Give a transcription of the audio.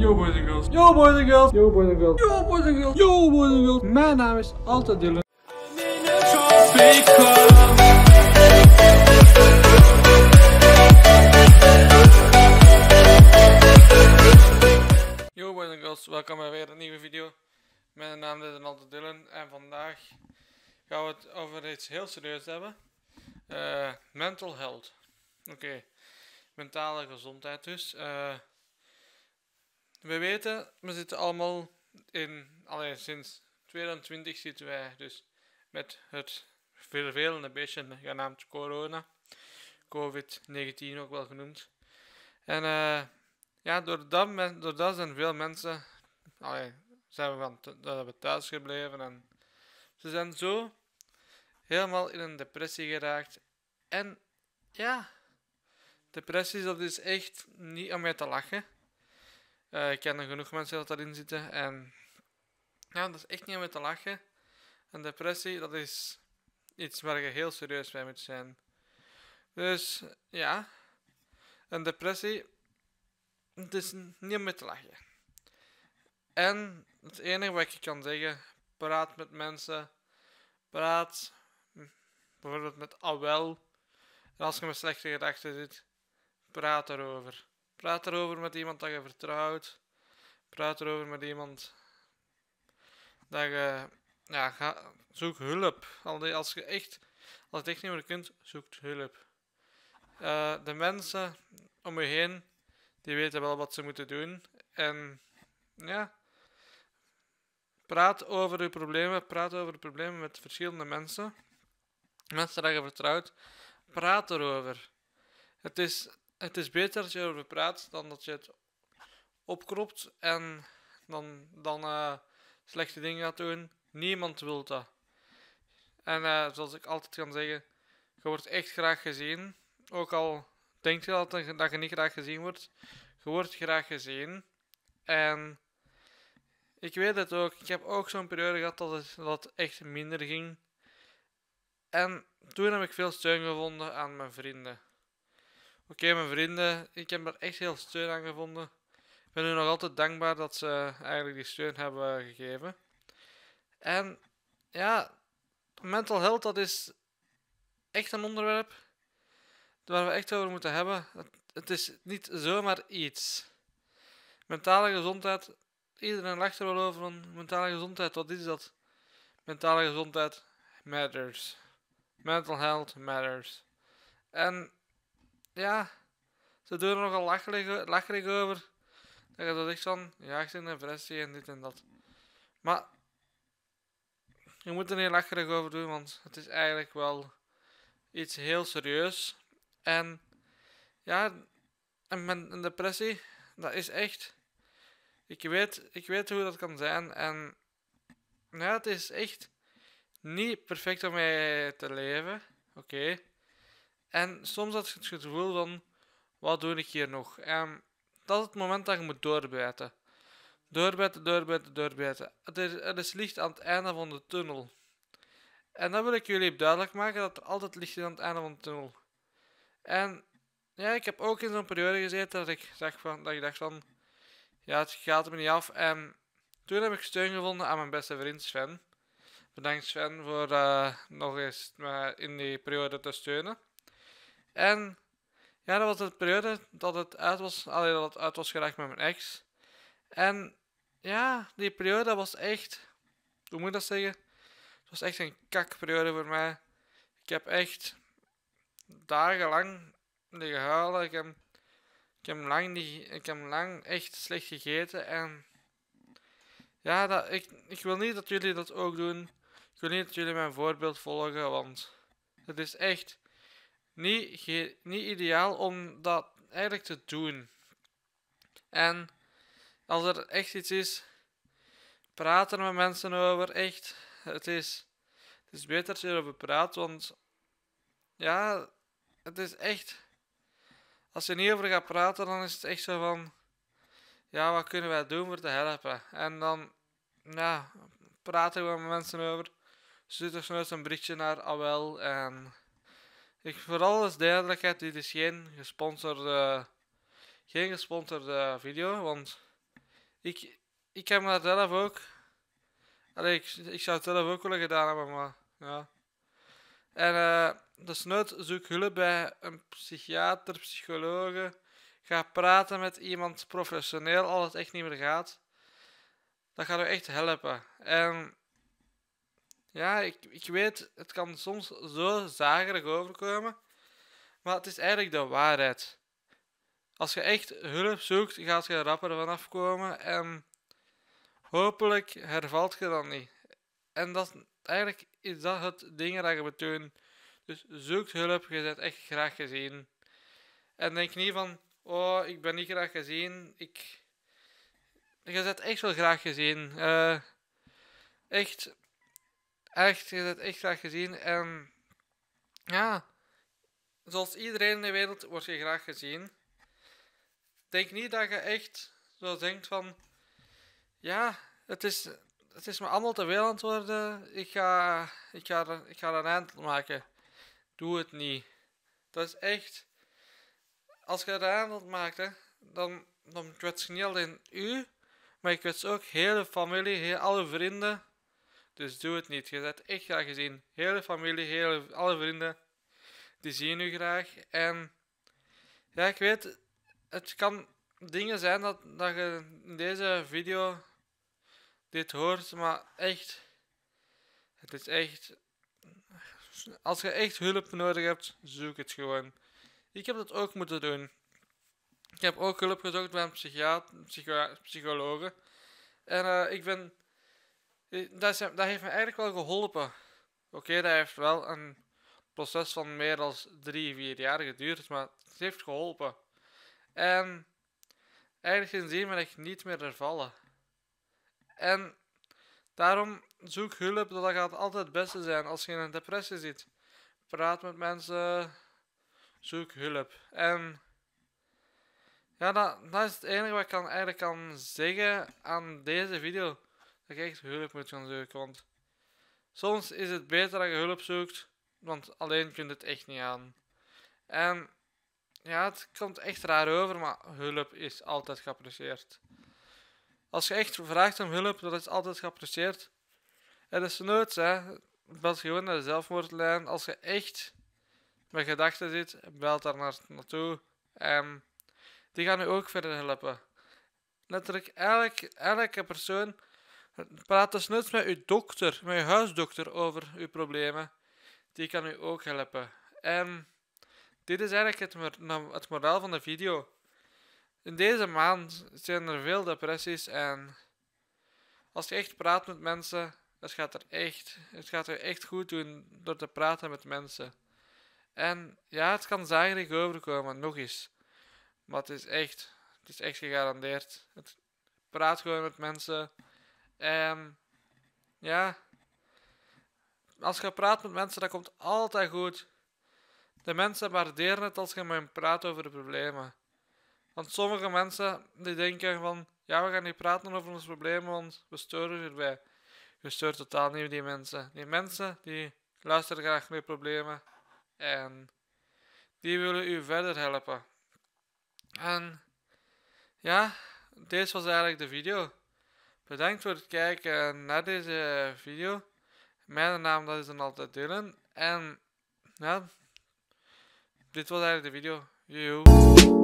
Yo boys and girls. Yo boys and girls. Yo boys and girls. Yo boys and girls. Yo boys and girls. Mijn naam is Alta Dylan. Yo boys and girls, welkom bij weer een nieuwe video. Mijn naam is Alta Dylan en vandaag gaan we het over iets heel serieus hebben. Eh, mental health. Oké, mentale gezondheid dus. Eh, we weten, we zitten allemaal in, alleen sinds 2020 zitten wij dus met het vervelende beetje genaamd corona. COVID-19 ook wel genoemd. En uh, ja, doordat, men, dat zijn veel mensen, alleen zijn we, van dat thuis gebleven en ze zijn zo helemaal in een depressie geraakt. En ja, depressie, dat is echt niet om mee te lachen. Eh, ik ken genoeg mensen dat daarin zitten. En ja, dat is echt niet om te lachen. een depressie, dat is iets waar je heel serieus bij moet zijn. Dus ja, een depressie, het is niet om te lachen. En het enige wat ik kan zeggen, praat met mensen. Praat bijvoorbeeld met Awel. En als je met slechte gedachten zit, praat erover. Praat erover met iemand dat je vertrouwt. Praat erover met iemand dat je. Ja, ga, zoek hulp. Als, je echt, als het echt niet meer kunt, zoek hulp. Eh, de mensen om je heen, die weten wel wat ze moeten doen. En ja, praat over je problemen. Praat over de problemen met verschillende mensen. Mensen dat je vertrouwt. Praat erover. Het is het is beter dat je erover praat dan dat je het opkropt en dan, dan eh, slechte dingen gaat doen. Niemand wil dat. En eh, zoals ik altijd kan zeggen, je wordt echt graag gezien. Ook al denk je dat, dat je niet graag gezien wordt, je wordt graag gezien. En ik weet het ook, ik heb ook zo'n periode gehad dat het, dat het echt minder ging. En toen heb ik veel steun gevonden aan mijn vrienden. Oké, mijn vrienden, ik heb er echt heel steun aan gevonden. Ik ben hun nog altijd dankbaar dat ze eigenlijk die steun hebben gegeven. En ja, mental health, dat is echt een onderwerp waar we echt over moeten hebben. Het, is niet zomaar iets. Mentale gezondheid, iedereen lacht er wel over van mentale gezondheid, wat is dat? Mentale gezondheid matters. Mental health matters. En ja, ze doen er nogal lacherig, lacherig over. Dat je dat echt van, ja, ik zit in depressie en dit en dat. Maar, je moet er niet lacherig over doen, want het is eigenlijk wel iets heel serieus. En, ja, een, een depressie, dat is echt... Ik weet, ik weet hoe dat kan zijn en... Ja, het is echt niet perfect om mee te leven. Oké. En soms had ik het gevoel van, wat doe ik hier nog? En ehm, dat is het moment dat je moet doorbijten. Doorbijten, doorbijten, doorbijten. Het is, er is licht aan het einde van de tunnel. En dat wil ik jullie duidelijk maken, dat er altijd licht is aan het einde van de tunnel. En ja, ik heb ook in zo'n periode gezeten dat ik, dacht van, dat ik dacht van, ja, het gaat me niet af. En toen heb ik steun gevonden aan mijn beste vriend Sven. Bedankt Sven voor eh, nog eens me eh, in die periode te steunen. En ja, dat was de periode dat het uit was, alleen dat het uit was geraakt met mijn ex. En ja, die periode was echt, hoe moet ik dat zeggen? Het was echt een kakperiode voor mij. Ik heb echt dagenlang liggen huilen. Ik heb, ik heb, lang, niet, ik heb lang echt slecht gegeten. En ja, dat, ik, ik wil niet dat jullie dat ook doen. Ik wil niet dat jullie mijn voorbeeld volgen, want het is echt niet, niet ideaal om dat eigenlijk te doen. En als er echt iets is, praat er met mensen over. Echt, het is, het is beter als je erover praat, want ja, het is echt. Als je niet over gaat praten, dan is het echt zo van. Ja, wat kunnen wij doen voor te helpen? En dan, nou praten we met mensen over. zitten er snel een berichtje naar Awel en ik, voor alles duidelijkheid, dit is geen gesponsorde, geen gesponsorde video, want ik, ik heb dat zelf ook. Allee, ik, ik zou het zelf ook willen gedaan hebben, maar ja. En uh, dus nooit zoek hulp bij een psychiater, psycholoog. Ga praten met iemand professioneel als het echt niet meer gaat. Dat gaat u echt helpen. En ja, ik, ik weet, het kan soms zo zagerig overkomen, maar het is eigenlijk de waarheid. Als je echt hulp zoekt, gaat je rapper vanaf komen en hopelijk hervalt je dan niet. En dat, eigenlijk is dat het ding dat je moet doen. Dus zoek hulp, je bent echt graag gezien. En denk niet van, oh, ik ben niet graag gezien, ik... Je bent echt wel graag gezien. Eh, echt, echt, je bent echt graag gezien. En ja, zoals iedereen in de wereld word je graag gezien. Denk niet dat je echt zo denkt van, ja, het is, het is me allemaal te veel aan worden. Ik ga, ik ga, ik ga er een eind maken. Doe het niet. Dat is echt, als je er een eind maakt, dan, dan kwets je niet alleen u, maar je kwets ook hele familie, heel, alle vrienden. Dus doe het niet. Je bent echt graag gezien. Hele familie, hele, alle vrienden, die zien u graag. En ja, ik weet, het kan dingen zijn dat, dat je in deze video dit hoort, maar echt, het is echt, als je echt hulp nodig hebt, zoek het gewoon. Ik heb dat ook moeten doen. Ik heb ook hulp gezocht bij een psychiater, psychologe. En eh, ik ben eh, dat, dat heeft me eigenlijk wel geholpen. Oké, dat heeft wel een proces van meer dan drie, vier jaar geduurd, maar het heeft geholpen. En eigenlijk sindsdien ben ik niet meer ervallen. En daarom zoek hulp, dat gaat altijd het beste zijn als je in een depressie zit. Praat met mensen, zoek hulp. En ja, dat, is het enige wat ik kan, eigenlijk kan zeggen aan deze video dat je echt hulp moet gaan zoeken. Want soms is het beter dat je hulp zoekt, want alleen kun je het echt niet aan. En ja, het komt echt raar over, maar hulp is altijd geapprecieerd. Als je echt vraagt om hulp, dat is altijd geapprecieerd. En is nooit, hè. Bel gewoon naar de zelfmoordlijn. Als je echt met gedachten zit, bel daar naar, naartoe. En die gaan je ook verder helpen. Letterlijk elk, elke persoon Praat dus met uw dokter, met uw huisdokter over uw problemen. Die kan u ook helpen. En dit is eigenlijk het, nou, het moraal van de video. In deze maand zijn er veel depressies en als je echt praat met mensen, het gaat er echt, het gaat er echt goed doen door te praten met mensen. En ja, het kan zagerig overkomen, nog eens. Maar het is echt, het is echt gegarandeerd. Het praat gewoon met mensen. En ehm, ja, als je praat met mensen, dat komt altijd goed. De mensen waarderen het als je met hen praat over de problemen. Want sommige mensen die denken van, ja, we gaan niet praten over onze problemen, want we storen erbij. Je steurt totaal niet die mensen. Die mensen die luisteren graag naar je problemen en die willen u verder helpen. En ja, deze was eigenlijk de video. Bedankt voor het kijken naar deze video. Mijn naam dat is dan altijd Dylan. En ja, dit was eigenlijk de video. Joe.